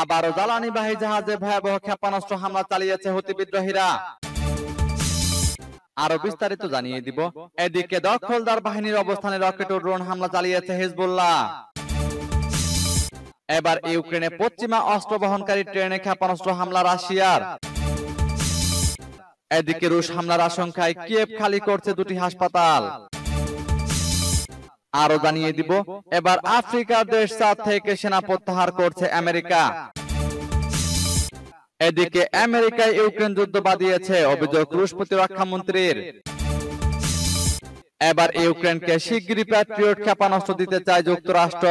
আবারও জ্বালানিবাহী জাহাজে ভয়াবহ ক্ষেপণাস্ত্র হামলা চালিয়েছে হতি বিদ্রোহীরা আরো বিস্তারিত জানিয়ে দিব এদিকে দখলদার বাহিনীর অবস্থানে রকেট ও ড্রোন হামলা চালিয়েছে হিজবুল্লাহ এবার ইউক্রেনে পশ্চিমা অস্ত্র বহনকারী ট্রেনে ক্ষেপণাস্ত্র হামলা রাশিয়ার এদিকে রুশ হামলার আশঙ্কায় কিয়েভ খালি করছে দুটি হাসপাতাল আরো জানিয়ে দিব এবার আফ্রিকা দেশ চাঁদ থেকে সেনা প্রত্যাহার করছে আমেরিকা এদিকে আমেরিকায় ইউক্রেন যুদ্ধ বাদিয়েছে অভিযোগ রুশ প্রতিরক্ষা মন্ত্রীর এবার ইউক্রেনকে শিগগিরই প্যাট্রিয়ট ক্ষেপণাস্ত্র দিতে চায় যুক্তরাষ্ট্র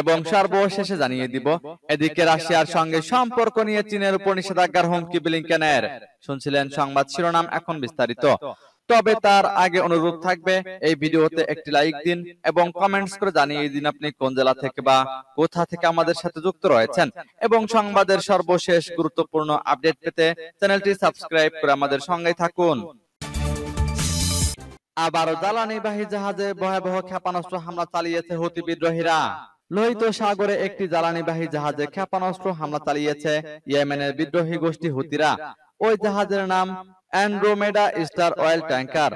এবং সর্বশেষে জানিয়ে দিব এদিকে রাশিয়ার সঙ্গে সম্পর্ক নিয়ে চীনের উপর নিষেধাজ্ঞার হুমকি বিলিংকেনের শুনছিলেন সংবাদ শিরোনাম এখন বিস্তারিত তবে তার আগে অনুরোধ থাকবে এই ভিডিওতে একটি লাইক দিন এবং কমেন্টস করে জানিয়ে দিন আপনি কোন জেলা থেকে বা কোথা থেকে আমাদের সাথে যুক্ত রয়েছেন এবং সংবাদের সর্বশেষ গুরুত্বপূর্ণ আপডেট পেতে চ্যানেলটি সাবস্ক্রাইব করে আমাদের সঙ্গে থাকুন আবার জ্বালানিবাহী জাহাজে ভয়াবহ ক্ষেপণাস্ত্র হামলা চালিয়েছে হতি বিদ্রোহীরা লোহিত সাগরে একটি জ্বালানিবাহী জাহাজে ক্ষেপণাস্ত্র হামলা চালিয়েছে ইয়েমেনের বিদ্রোহী গোষ্ঠী হুতিরা ওই জাহাজের নাম অ্যান্ড্রোমেডা স্টার অয়েল ট্যাঙ্কার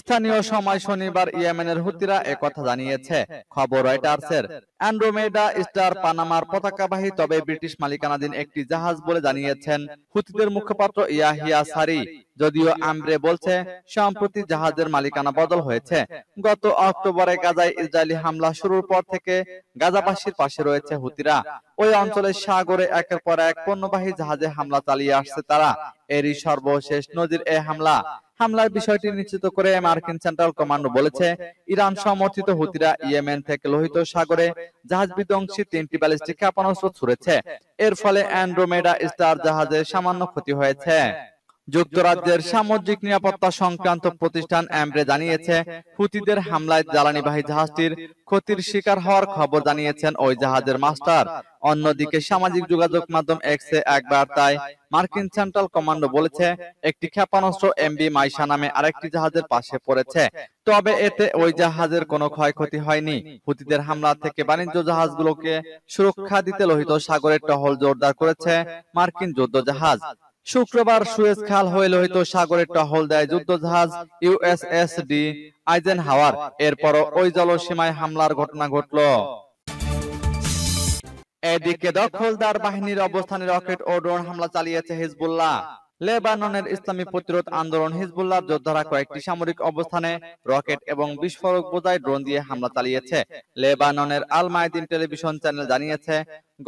স্থানীয় সময় শনিবার ইয়েমেনের হুতিরা একথা জানিয়েছে খবর রয়টার্সের অ্যান্ড্রোমেডা স্টার পানামার পতাকাবাহী তবে ব্রিটিশ মালিকানাধীন একটি জাহাজ বলে জানিয়েছেন হুতিদের মুখপাত্র ইয়াহিয়া সারি যদিও আমরে বলছে সম্প্রতি জাহাজের মালিকানা বদল হয়েছে গত অক্টোবরে গাজায় ইসরায়েলি হামলা শুরুর পর থেকে গাজাবাসীর পাশে রয়েছে হুতিরা ওই অঞ্চলের সাগরে একের পর এক পণ্যবাহী জাহাজে হামলা চালিয়ে আসছে তারা এরই সর্বশেষ নজির এ হামলা হামলার বিষয়টি নিশ্চিত করে মার্কিন সেন্ট্রাল কমান্ড বলেছে ইরান সমর্থিত হুতিরা ইয়েমেন থেকে লোহিত সাগরে জাহাজ বিধ্বংসী তিনটি ব্যালিস্টিক ক্ষেপণাস্ত্র ছুড়েছে এর ফলে অ্যান্ড্রোমেডা স্টার জাহাজের সামান্য ক্ষতি হয়েছে যুক্তরাজ্যের সামুদ্রিক নিরাপত্তা সংক্রান্ত প্রতিষ্ঠান অ্যাম্ব্রে জানিয়েছে হুতিদের হামলায় জ্বালানিবাহী জাহাজটির ক্ষতির শিকার হওয়ার খবর জানিয়েছেন ওই জাহাজের মাস্টার অন্যদিকে সামাজিক যোগাযোগ মাধ্যম এক্সে এক বার্তায় মার্কিন সেন্ট্রাল কমান্ডো বলেছে একটি ক্ষেপণাস্ত্র এমবি মাইশা নামে আরেকটি জাহাজের পাশে পড়েছে তবে এতে ওই জাহাজের কোনো ক্ষয়ক্ষতি হয়নি হুতিদের হামলা থেকে বাণিজ্য জাহাজগুলোকে সুরক্ষা দিতে লোহিত সাগরের টহল জোরদার করেছে মার্কিন যুদ্ধ জাহাজ শুক্রবার সুয়েজ খাল হয়ে লোহিত সাগরে টহল দেয় যুদ্ধজাহাজ ইউএসএসডি আইজেন হাওয়ার এরপর ওই জলসীমায় হামলার ঘটনা ঘটল এদিকে দখলদার বাহিনীর অবস্থানে রকেট ও ড্রোন হামলা চালিয়েছে হিজবুল্লাহ লেবাননের ইসলামী প্রতিরোধ আন্দোলন হিজবুল্লাহ যোদ্ধারা কয়েকটি সামরিক অবস্থানে রকেট এবং বিস্ফোরক বোঝায় ড্রোন দিয়ে হামলা চালিয়েছে লেবাননের আল টেলিভিশন চ্যানেল জানিয়েছে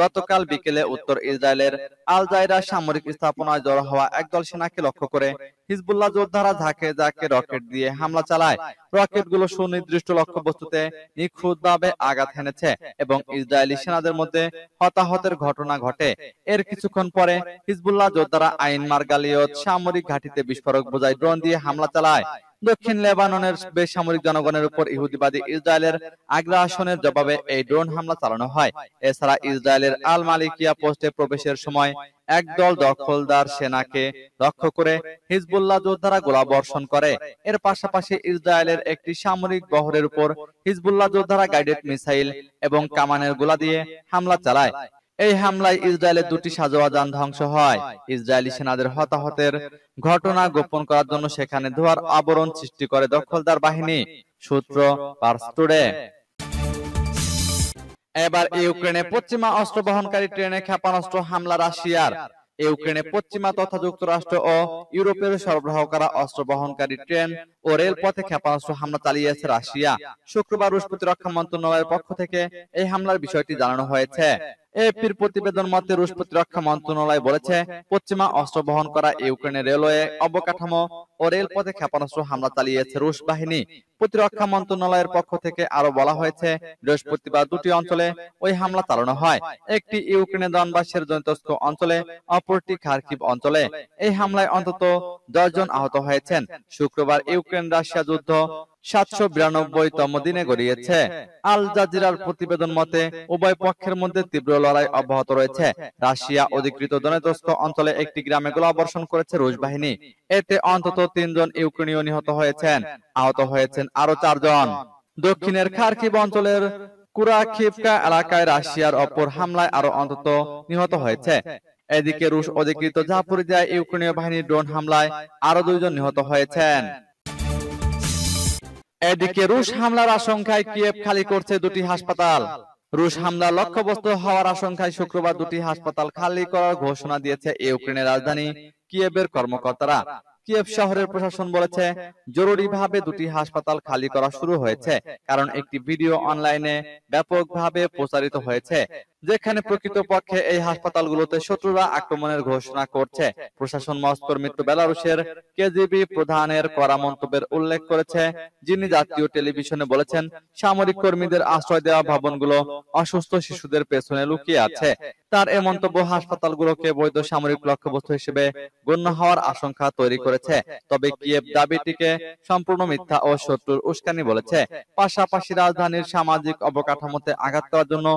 গতকাল বিকেলে উত্তর ইসরায়েলের আল জায়রা সামরিক স্থাপনায় জড়ো হওয়া একদল সেনাকে লক্ষ্য করে হিজবুল্লাহ যোদ্ধারা ঝাঁকে ঝাঁকে রকেট দিয়ে হামলা চালায় রকেটগুলো সুনির্দিষ্ট লক্ষ্যবস্তুতে নিখুঁতভাবে আঘাত হেনেছে এবং ইসরায়েলি সেনাদের মধ্যে হতাহতের ঘটনা ঘটে এর কিছুক্ষণ পরে হিজবুল্লাহ যোদ্ধারা আইন মার্গালিয়ত সামরিক ঘাটিতে বিস্ফোরক বোঝায় ড্রোন দিয়ে হামলা চালায় দক্ষিণ লেবাননের বেসামরিক জনগণের উপর ইহুদিবাদী ইসরায়েলের আগ্রাসনের জবাবে এই ড্রোন হামলা চালানো হয় এছাড়া ইসরায়েলের আল মালিকিয়া পোস্টে প্রবেশের সময় একদল দখলদার সেনাকে লক্ষ্য করে হিজবুল্লাহ যোদ্ধারা গোলা বর্ষণ করে এর পাশাপাশি ইসরায়েলের একটি সামরিক বহরের উপর হিজবুল্লাহ যোদ্ধারা গাইডেড মিসাইল এবং কামানের গোলা দিয়ে হামলা চালায় এই হামলায় ইসরায়েলের দুটি সাজোয়া যান ধ্বংস হয় ইসরায়েলি সেনাদের হতাহতের ঘটনা গোপন করার জন্য সেখানে ধোয়ার আবরণ সৃষ্টি করে দখলদার বাহিনী সূত্র পার্সটুডে এবার ইউক্রেনে পশ্চিমা অস্ত্র বহনকারী ট্রেনে ক্ষেপণাস্ত্র হামলা রাশিয়ার ইউক্রেনে পশ্চিমা তথা যুক্তরাষ্ট্র ও ইউরোপের সরবরাহ করা অস্ত্র বহনকারী ট্রেন ও রেলপথে ক্ষেপণাস্ত্র হামলা চালিয়েছে রাশিয়া শুক্রবার রুশ প্রতিরক্ষা মন্ত্রণালয়ের পক্ষ থেকে এই হামলার বিষয়টি জানানো হয়েছে এপির প্রতিবেদন মতে রুশ প্রতিরক্ষা মন্ত্রণালয় বলেছে পশ্চিমা অস্ত্র বহন করা ইউক্রেনের রেলওয়ে অবকাঠামো ও রেলপথে ক্ষেপণাস্ত্র হামলা চালিয়েছে রুশ বাহিনী প্রতিরক্ষা মন্ত্রণালয়ের পক্ষ থেকে আরো বলা হয়েছে বৃহস্পতিবার দুটি অঞ্চলে ওই হামলা চালানো হয় একটি ইউক্রেনের দনবাসের জৈন্তস্ক অঞ্চলে অপরটি খার্কিব অঞ্চলে এই হামলায় অন্তত দশজন আহত হয়েছেন শুক্রবার ইউক্রেন রাশিয়া যুদ্ধ সাতশো বিরানব্বই তম দিনে গড়িয়েছে আল জাজিরার প্রতিবেদন মতে উভয় পক্ষের মধ্যে তীব্র লড়াই অব্যাহত রয়েছে রাশিয়া অধিকৃত দনেদস্ত অঞ্চলে একটি গ্রামে গোলাবর্ষণ করেছে রুশ বাহিনী এতে অন্তত তিনজন ইউক্রেনীয় নিহত হয়েছেন আহত হয়েছেন আরো চারজন দক্ষিণের খার্কিব অঞ্চলের কুরাখিভকা এলাকায় রাশিয়ার অপর হামলায় আরো অন্তত নিহত হয়েছে এদিকে রুশ অধিকৃত জাপুরিজায় ইউক্রেনীয় বাহিনীর ড্রোন হামলায় আরো দুইজন নিহত হয়েছেন এদিকে রুশ হামলার আশঙ্কায় কিয়েভ খালি করছে দুটি হাসপাতাল রুশ হামলা লক্ষ্যবস্তু হওয়ার আশঙ্কায় শুক্রবার দুটি হাসপাতাল খালি করার ঘোষণা দিয়েছে ইউক্রেনের রাজধানী কিয়েভের কর্মকর্তারা কিয়েভ শহরের প্রশাসন বলেছে জরুরিভাবে দুটি হাসপাতাল খালি করা শুরু হয়েছে কারণ একটি ভিডিও অনলাইনে ব্যাপকভাবে প্রচারিত হয়েছে যেখানে প্রকৃতপক্ষে এই হাসপাতালগুলোতে শত্রুরা আক্রমণের ঘোষণা করছে প্রশাসন মস্কোর মৃত্যু বেলারুশের কেজিবি প্রধানের করা মন্তব্যের উল্লেখ করেছে যিনি জাতীয় টেলিভিশনে বলেছেন সামরিক কর্মীদের আশ্রয় দেওয়া ভবনগুলো অসুস্থ শিশুদের পেছনে লুকিয়ে আছে তার এ মন্তব্য হাসপাতালগুলোকে বৈধ সামরিক লক্ষ্যবস্তু হিসেবে গণ্য হওয়ার আশঙ্কা তৈরি করেছে তবে কিয়েব দাবিটিকে সম্পূর্ণ মিথ্যা ও শত্রুর উস্কানি বলেছে পাশাপাশি রাজধানীর সামাজিক অবকাঠামোতে আঘাত করার জন্য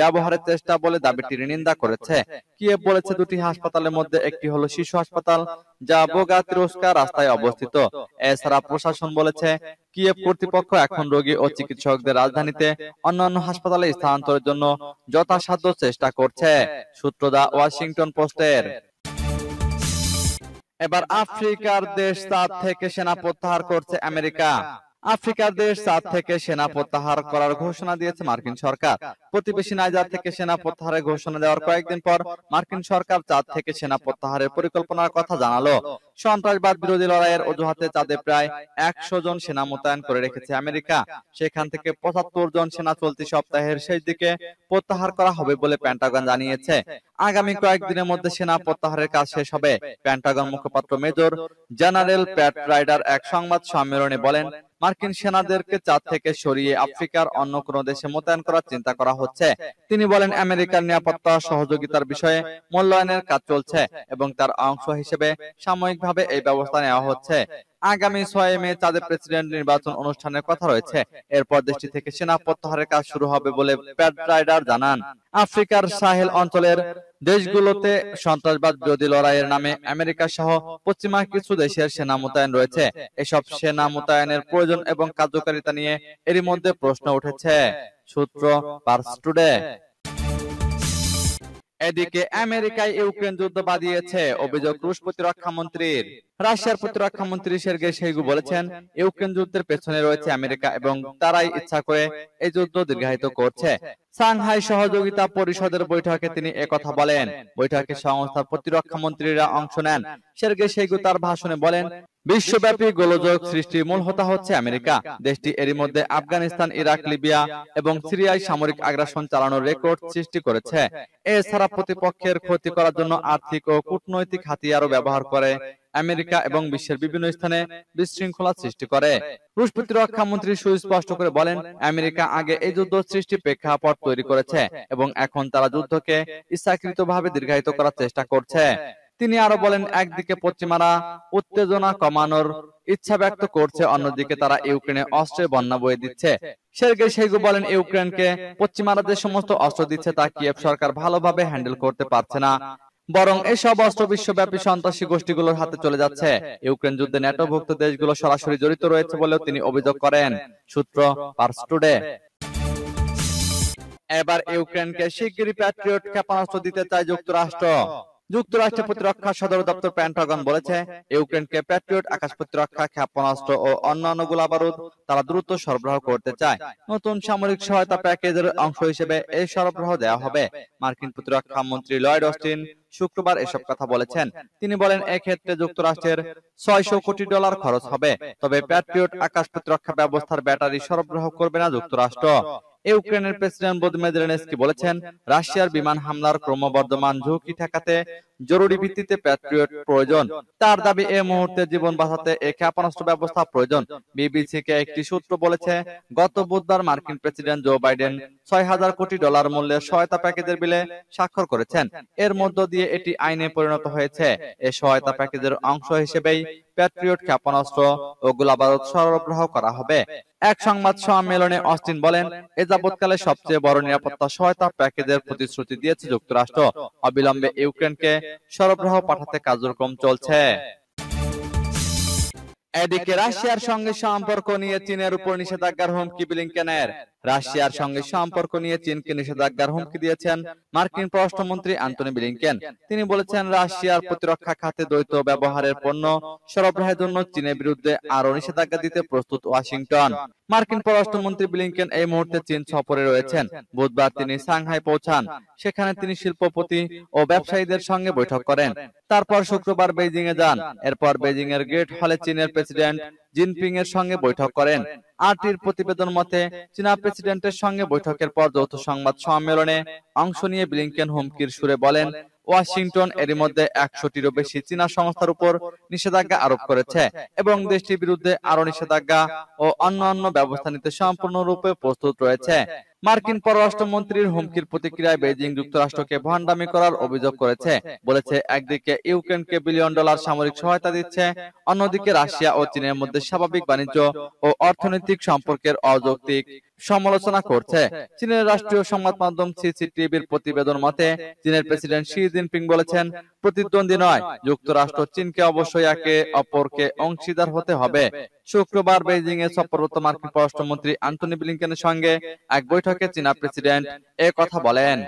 ব্যবহারের চেষ্টা বলে দাবিটির নিন্দা করেছে কিয়েভ বলেছে দুটি হাসপাতালের মধ্যে একটি হলো শিশু হাসপাতাল যা বোগা তিরস্কা রাস্তায় অবস্থিত এছাড়া প্রশাসন বলেছে কিয়েভ কর্তৃপক্ষ এখন রোগী ও চিকিৎসকদের রাজধানীতে অন্যান্য হাসপাতালে স্থানান্তরের জন্য যথাসাধ্য চেষ্টা করছে সূত্র দা ওয়াশিংটন পোস্টের এবার আফ্রিকার দেশ তার থেকে সেনা প্রত্যাহার করছে আমেরিকা আফ্রিকার দেশ চাঁদ থেকে সেনা প্রত্যাহার করার ঘোষণা দিয়েছে মার্কিন সরকার প্রতিবেশী নাইজার থেকে সেনা প্রত্যাহারের ঘোষণা দেওয়ার কয়েকদিন পর মার্কিন সরকার চাঁদ থেকে সেনা প্রত্যাহারের পরিকল্পনার কথা জানালো সন্ত্রাসবাদ বিরোধী লড়াইয়ের অজুহাতে চাঁদে প্রায় একশো জন সেনা মোতায়েন করে রেখেছে আমেরিকা সেখান থেকে পঁচাত্তর জন সেনা চলতি সপ্তাহের শেষ দিকে প্রত্যাহার করা হবে বলে প্যান্টাগন জানিয়েছে আগামী কয়েকদিনের মধ্যে সেনা প্রত্যাহারের কাজ শেষ হবে প্যান্টাগন মুখপাত্র মেজর জেনারেল প্যাট রাইডার এক সংবাদ সম্মেলনে বলেন মার্কিন সেনাদেরকে চাঁদ থেকে সরিয়ে আফ্রিকার অন্য কোনো দেশে মোতায়েন করার চিন্তা করা হচ্ছে তিনি বলেন আমেরিকার নিরাপত্তা সহযোগিতার বিষয়ে মূল্যায়নের কাজ চলছে এবং তার অংশ হিসেবে সাময়িকভাবে এই ব্যবস্থা নেওয়া হচ্ছে আগামী ছয় মে তাদের প্রেসিডেন্ট নির্বাচন অনুষ্ঠানের কথা রয়েছে এরপর দেশটি থেকে সেনা প্রত্যাহারের কাজ শুরু হবে বলে প্যাট জানান আফ্রিকার সাহেল অঞ্চলের দেশগুলোতে সন্ত্রাসবাদ বিরোধী লড়াইয়ের নামে আমেরিকা সহ পশ্চিমা কিছু দেশের সেনা মোতায়েন রয়েছে এসব সেনা মোতায়েনের প্রয়োজন এবং কার্যকারিতা নিয়ে এরই মধ্যে প্রশ্ন উঠেছে সূত্র পার্স টুডে এদিকে আমেরিকায় ইউক্রেন যুদ্ধ বাদিয়েছে অভিযোগ রুশ প্রতিরক্ষা মন্ত্রীর রাশিয়ার প্রতিরক্ষা মন্ত্রী সের্গেই শেগু বলেছেন ইউক্রেন যুদ্ধের পেছনে রয়েছে আমেরিকা এবং তারাই ইচ্ছা করে এই যুদ্ধ দীর্ঘায়িত করছে সাংহাই সহযোগিতা পরিষদের বৈঠকে তিনি একথা বলেন বৈঠকে সংস্থার প্রতিরক্ষা মন্ত্রীরা অংশ নেন সের্গে শেগু তার ভাষণে বলেন বিশ্বব্যাপী গোলযোগ সৃষ্টির মূল হতা হচ্ছে আমেরিকা দেশটি এরই মধ্যে আফগানিস্তান ইরাক লিবিয়া এবং সিরিয়ায় সামরিক আগ্রাসন চালানোর রেকর্ড সৃষ্টি করেছে এছাড়া প্রতিপক্ষের ক্ষতি করার জন্য আর্থিক ও কূটনৈতিক হাতিয়ারও ব্যবহার করে আমেরিকা এবং বিশ্বের বিভিন্ন স্থানে বিশৃঙ্খলা সৃষ্টি করে রুশ প্রতিরক্ষা মন্ত্রী সুস্পষ্ট করে বলেন আমেরিকা আগে এই যুদ্ধ সৃষ্টি প্রেক্ষাপট তৈরি করেছে এবং এখন তারা যুদ্ধকে ইচ্ছাকৃতভাবে দীর্ঘায়িত করার চেষ্টা করছে তিনি আরো বলেন একদিকে পশ্চিমারা উত্তেজনা কমানোর ইচ্ছা ব্যক্ত করছে অন্যদিকে তারা ইউক্রেনে অস্ত্রের বন্যা বয়ে দিচ্ছে সেরগে সেগু বলেন ইউক্রেনকে পশ্চিমারা যে সমস্ত অস্ত্র দিচ্ছে তা কিয়েভ সরকার ভালোভাবে হ্যান্ডেল করতে পারছে না বরং এসব অস্ত্র বিশ্বব্যাপী সন্ত্রাসী গোষ্ঠীগুলোর হাতে চলে যাচ্ছে ইউক্রেন যুদ্ধে নেটোভুক্ত দেশগুলো সরাসরি জড়িত রয়েছে বলেও তিনি অভিযোগ করেন সূত্র পার্স টুডে এবার ইউক্রেনকে শিগগিরই প্যাট্রিয়ট ক্ষেপণাস্ত্র দিতে চায় যুক্তরাষ্ট্র যুক্তরাষ্ট্রের প্রতিরক্ষা সদর দপ্তর প্যান্টাগন বলেছে ইউক্রেনকে প্যাট্রিয়ট আকাশ প্রতিরক্ষা ক্ষেপণাস্ত্র ও অন্যান্য গোলাবারুদ তারা দ্রুত সরবরাহ করতে চায় নতুন সামরিক সহায়তা প্যাকেজের অংশ হিসেবে এই সরবরাহ দেওয়া হবে মার্কিন প্রতিরক্ষা মন্ত্রী লয়েড অস্টিন শুক্রবার এসব কথা বলেছেন তিনি বলেন এক্ষেত্রে যুক্তরাষ্ট্রের ছয়শো কোটি ডলার খরচ হবে তবে প্যাট্রিয়ট আকাশ প্রতিরক্ষা ব্যবস্থার ব্যাটারি সরবরাহ করবে না যুক্তরাষ্ট্র ইউক্রেনের প্রেসিডেন্ট ভোদিমির জেলেনস্কি বলেছেন রাশিয়ার বিমান হামলার ক্রমবর্ধমান ঝুঁকি ঠেকাতে জরুরি ভিত্তিতে প্যাট্রিয়ট প্রয়োজন তার দাবি এ মুহূর্তে জীবন বাঁচাতে এ ক্ষেপণাস্ত্র ব্যবস্থা প্রয়োজন বিবিসি কে একটি সূত্র বলেছে গত বুধবার মার্কিন প্রেসিডেন্ট জো বাইডেন ছয় হাজার কোটি ডলার মূল্যের সহায়তা প্যাকেজের বিলে স্বাক্ষর করেছেন এর মধ্য দিয়ে এটি আইনে পরিণত হয়েছে এ সহায়তা প্যাকেজের অংশ হিসেবেই প্যাট্রিয়ট ক্ষেপণাস্ত্র ও গোলাবারুদ সরবরাহ করা হবে এক সংবাদ সম্মেলনে অস্টিন বলেন এ যাবৎকালে সবচেয়ে বড় নিরাপত্তা সহায়তা প্যাকেজের প্রতিশ্রুতি দিয়েছে যুক্তরাষ্ট্র অবিলম্বে ইউক্রেনকে সরবরাহ পাঠাতে কার্যক্রম চলছে এদিকে রাশিয়ার সঙ্গে সম্পর্ক নিয়ে চীনের উপর নিষেধাজ্ঞার হুমকি বিলিংকেনের রাশিয়ার সঙ্গে সম্পর্ক নিয়ে চীনকে নিষেধাজ্ঞার হুমকি দিয়েছেন মার্কিন পররাষ্ট্রমন্ত্রী আন্তনি ব্লিংকেন তিনি বলেছেন রাশিয়ার প্রতিরক্ষা খাতে দ্বৈত ব্যবহারের পণ্য সরবরাহের জন্য চীনের বিরুদ্ধে আরও নিষেধাজ্ঞা দিতে প্রস্তুত ওয়াশিংটন মার্কিন পররাষ্ট্রমন্ত্রী ব্লিংকেন এই মুহূর্তে চীন সফরে রয়েছেন বুধবার তিনি সাংহাই পৌঁছান সেখানে তিনি শিল্পপতি ও ব্যবসায়ীদের সঙ্গে বৈঠক করেন তারপর শুক্রবার বেজিং এ যান এরপর বেজিং এর গেট হলে চীনের প্রেসিডেন্ট জিনপিং এর সঙ্গে বৈঠক করেন আরটির প্রতিবেদন মতে চীনা প্রেসিডেন্টের সঙ্গে বৈঠকের পর যৌথ সংবাদ সম্মেলনে অংশ নিয়ে ব্লিংকেন হুমকির সুরে বলেন ওয়াশিংটন এরই মধ্যে একশোটিরও বেশি চীনা সংস্থার উপর নিষেধাজ্ঞা আরোপ করেছে এবং দেশটির বিরুদ্ধে আরো নিষেধাজ্ঞা ও অন্যান্য ব্যবস্থা নিতে সম্পূর্ণরূপে প্রস্তুত রয়েছে মার্কিন পররাষ্ট্রমন্ত্রীর হুমকির প্রতিক্রিয়ায় বেজিং যুক্তরাষ্ট্রকে ভণ্ডামি করার অভিযোগ করেছে বলেছে একদিকে ইউক্রেনকে বিলিয়ন ডলার সামরিক সহায়তা দিচ্ছে অন্যদিকে রাশিয়া ও চীনের মধ্যে স্বাভাবিক বাণিজ্য ও অর্থনৈতিক সম্পর্কের অযৌক্তিক সমালোচনা করছে চীনের রাষ্ট্রীয় সংবাদ মাধ্যম সিসিটিভির প্রতিবেদন মতে চীনের প্রেসিডেন্ট শি জিনপিং বলেছেন প্রতিদ্বন্দ্বী নয় যুক্তরাষ্ট্র চীনকে অবশ্যই একে অপরকে অংশীদার হতে হবে শুক্রবার বেজিং এ সফররত মার্কিন পররাষ্ট্রমন্ত্রী আন্তনি ব্লিংকেনের সঙ্গে এক বৈঠকে চীনা প্রেসিডেন্ট এ কথা বলেন